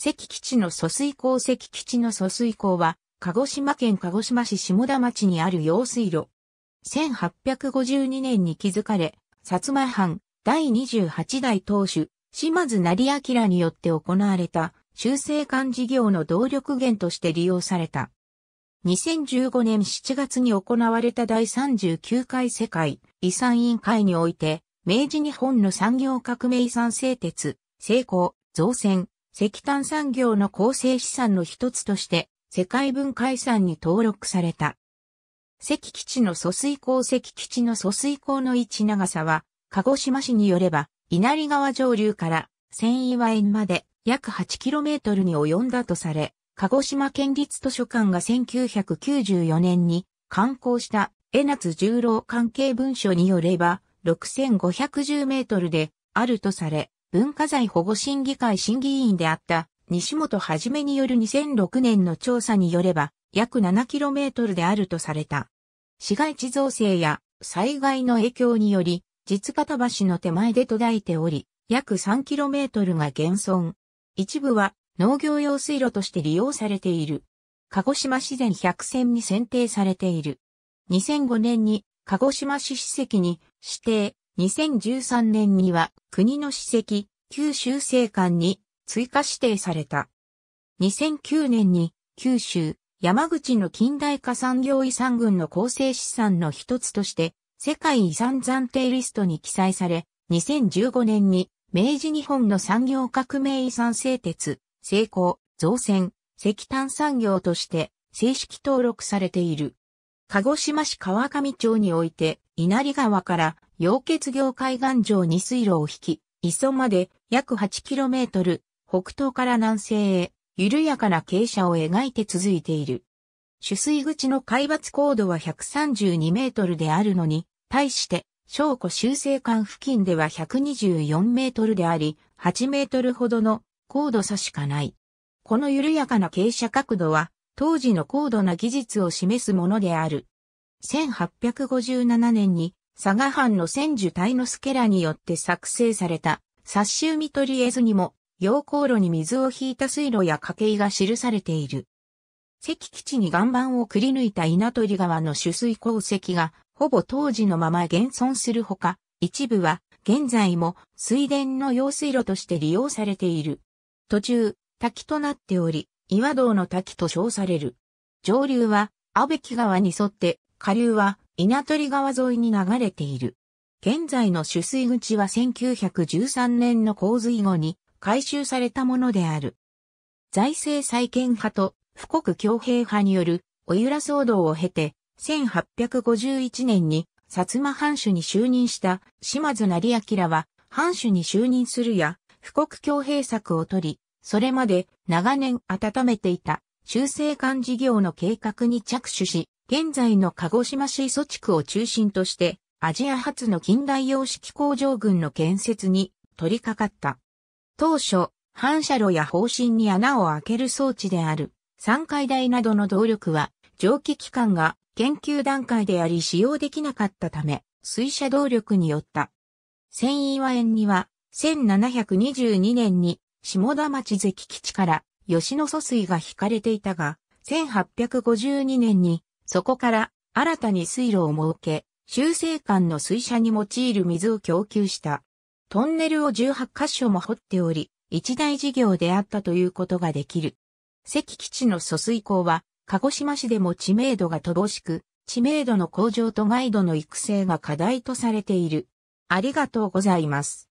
石基地の疎水港石基地の疎水港は、鹿児島県鹿児島市下田町にある用水路。1852年に築かれ、薩摩藩第28代当主、島津成明によって行われた修正管事業の動力源として利用された。2015年7月に行われた第39回世界遺産委員会において、明治日本の産業革命遺産製鉄、成功、造船、石炭産業の構成資産の一つとして世界文化遺産に登録された。石基地の疎水港石基地の疎水港の位置長さは、鹿児島市によれば、稲荷川上流から千岩園まで約 8km に及んだとされ、鹿児島県立図書館が1994年に刊行した江夏十郎関係文書によれば、6510メートルであるとされ、文化財保護審議会審議委員であった西本はじめによる2006年の調査によれば約 7km であるとされた。市街地造成や災害の影響により、実方橋の手前で途絶えており、約 3km が現存。一部は農業用水路として利用されている。鹿児島自然百選に選定されている。2005年に鹿児島市史跡に指定、2013年には国の史跡、九州生館に追加指定された。2009年に九州、山口の近代化産業遺産群の構成資産の一つとして世界遺産暫定リストに記載され、2015年に明治日本の産業革命遺産製鉄、成功、造船、石炭産業として正式登録されている。鹿児島市川上町において稲荷川から溶血業海岸上に水路を引き、磯まで約 8km、北東から南西へ、緩やかな傾斜を描いて続いている。取水口の海抜高度は132メートルであるのに、対して、小湖修正管付近では124メートルであり、8メートルほどの高度差しかない。この緩やかな傾斜角度は、当時の高度な技術を示すものである。1857年に佐賀藩の千住大之助らによって作成された、殺臭見取り絵図にも、陽光炉に水を引いた水路や家計が記されている。石基地に岩盤をくり抜いた稲取川の取水鉱石が、ほぼ当時のまま現存するほか、一部は、現在も水田の用水路として利用されている。途中、滝となっており、岩道の滝と称される。上流は、阿部木川に沿って、下流は、稲取川沿いに流れている。現在の取水口は1913年の洪水後に改修されたものである。財政再建派と富国強兵派によるおゆら騒動を経て、1851年に薩摩藩主に就任した島津成明は藩主に就任するや、富国強兵策を取り、それまで長年温めていた修正艦事業の計画に着手し、現在の鹿児島市祖地区を中心として、アジア初の近代洋式工場群の建設に取り掛かった。当初、反射炉や方針に穴を開ける装置である、三階台などの動力は、蒸気機関が研究段階であり使用できなかったため、水車動力によった。千岩園には、1722年に下田町関基地から吉野疎水が引かれていたが、1852年にそこから新たに水路を設け、修正間の水車に用いる水を供給した。トンネルを18カ所も掘っており、一大事業であったということができる。関基地の疎水港は、鹿児島市でも知名度が乏しく、知名度の向上とガイドの育成が課題とされている。ありがとうございます。